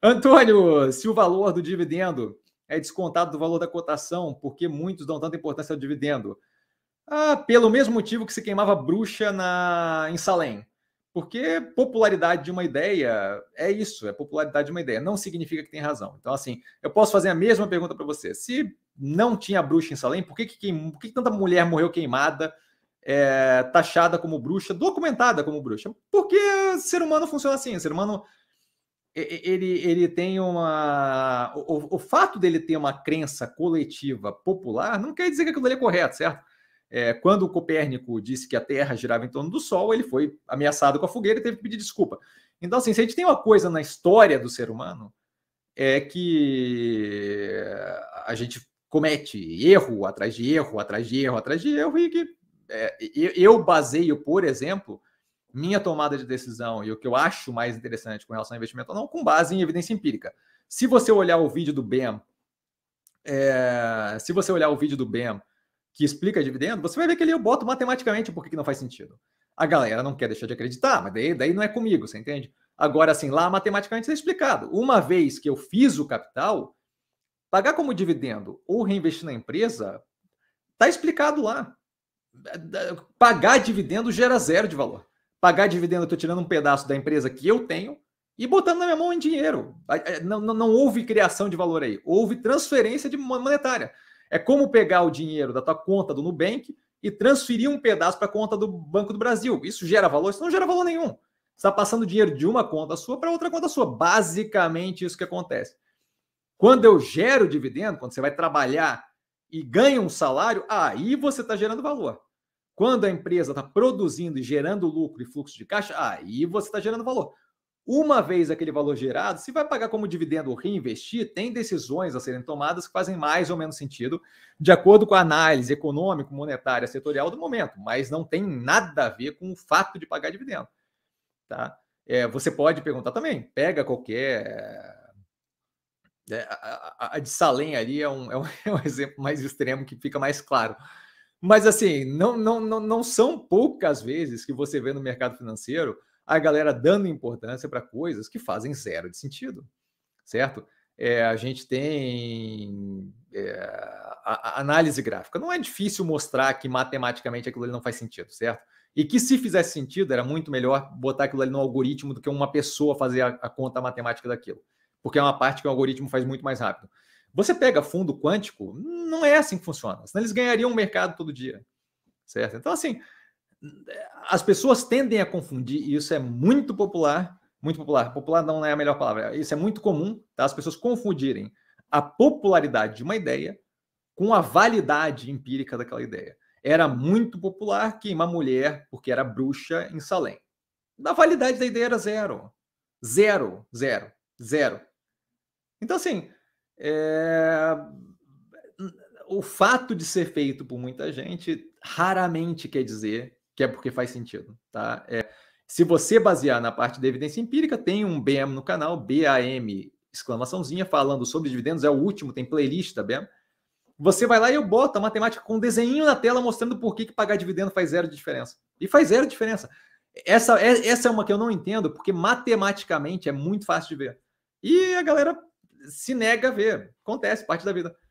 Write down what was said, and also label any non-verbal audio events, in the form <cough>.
Antônio, se o valor do dividendo é descontado do valor da cotação, por que muitos dão tanta importância ao dividendo? Ah, pelo mesmo motivo que se queimava bruxa na em Salem. Porque popularidade de uma ideia é isso, é popularidade de uma ideia, não significa que tem razão. Então, assim, eu posso fazer a mesma pergunta para você. Se não tinha bruxa em Salem, por que, que, queim... por que, que tanta mulher morreu queimada, é, taxada como bruxa, documentada como bruxa? Porque ser humano funciona assim, ser humano ele, ele tem uma. O, o, fato dele ter uma crença coletiva popular não quer dizer que aquilo ali é correto, certo? É, quando Copérnico disse que a Terra girava em torno do Sol, ele foi ameaçado com a fogueira e teve que pedir desculpa. Então, assim, se a gente tem uma coisa na história do ser humano, é que a gente comete erro atrás de erro, atrás de erro, atrás de erro, e que é, eu baseio, por exemplo, minha tomada de decisão e o que eu acho mais interessante com relação ao investimento ou não, com base em evidência empírica. Se você olhar o vídeo do BEM, é, se você olhar o vídeo do BEM que explica dividendo, você vai ver que ele eu boto matematicamente porque que não faz sentido. A galera não quer deixar de acreditar, mas daí, daí não é comigo, você entende? Agora, assim, lá matematicamente está é explicado. Uma vez que eu fiz o capital, pagar como dividendo ou reinvestir na empresa, tá explicado lá. É, é, pagar dividendo gera zero de valor. Pagar dividendo, eu estou tirando um pedaço da empresa que eu tenho e botando na minha mão em dinheiro. É, não, não, não houve criação de valor aí, houve transferência de monetária. É como pegar o dinheiro da tua conta do Nubank e transferir um pedaço para a conta do Banco do Brasil. Isso gera valor? Isso não gera valor nenhum. Você está passando dinheiro de uma conta sua para outra conta sua. Basicamente, isso que acontece. Quando eu gero dividendo, quando você vai trabalhar e ganha um salário, aí você está gerando valor. Quando a empresa está produzindo e gerando lucro e fluxo de caixa, aí você está gerando valor. Uma vez aquele valor gerado, se vai pagar como dividendo ou reinvestir, tem decisões a serem tomadas que fazem mais ou menos sentido, de acordo com a análise econômico, monetária, setorial do momento, mas não tem nada a ver com o fato de pagar dividendo. Tá? É, você pode perguntar também, pega qualquer. É, a, a, a, de Salem ali é um, é um, <laughs> é um exemplo mais extremo que fica mais claro. Mas assim, não, não, não, não são poucas vezes que você vê no mercado financeiro a galera dando importância para coisas que fazem zero de sentido, certo? É, a gente tem é, a, a análise gráfica. Não é difícil mostrar que matematicamente aquilo ali não faz sentido, certo? E que se fizesse sentido, era muito melhor botar aquilo ali no algoritmo do que uma pessoa fazer a, a conta matemática daquilo. Porque é uma parte que o algoritmo faz muito mais rápido. Você pega fundo quântico, não é assim que funciona. Senão eles ganhariam o mercado todo dia. Certo? Então, assim, as pessoas tendem a confundir, e isso é muito popular, muito popular, popular não é a melhor palavra, isso é muito comum, tá? as pessoas confundirem a popularidade de uma ideia com a validade empírica daquela ideia. Era muito popular uma mulher porque era bruxa em Salem. A validade da ideia era zero. Zero, zero, zero. Então, assim, é... O fato de ser feito por muita gente raramente quer dizer que é porque faz sentido, tá? É... Se você basear na parte da evidência empírica, tem um BM no canal, BAM, exclamaçãozinha, falando sobre dividendos, é o último, tem playlist tá da Você vai lá e eu boto a matemática com um desenho na tela mostrando por que, que pagar dividendo faz zero de diferença. E faz zero de diferença. Essa é, essa é uma que eu não entendo, porque matematicamente é muito fácil de ver. E a galera se nega a ver. Acontece, parte da vida.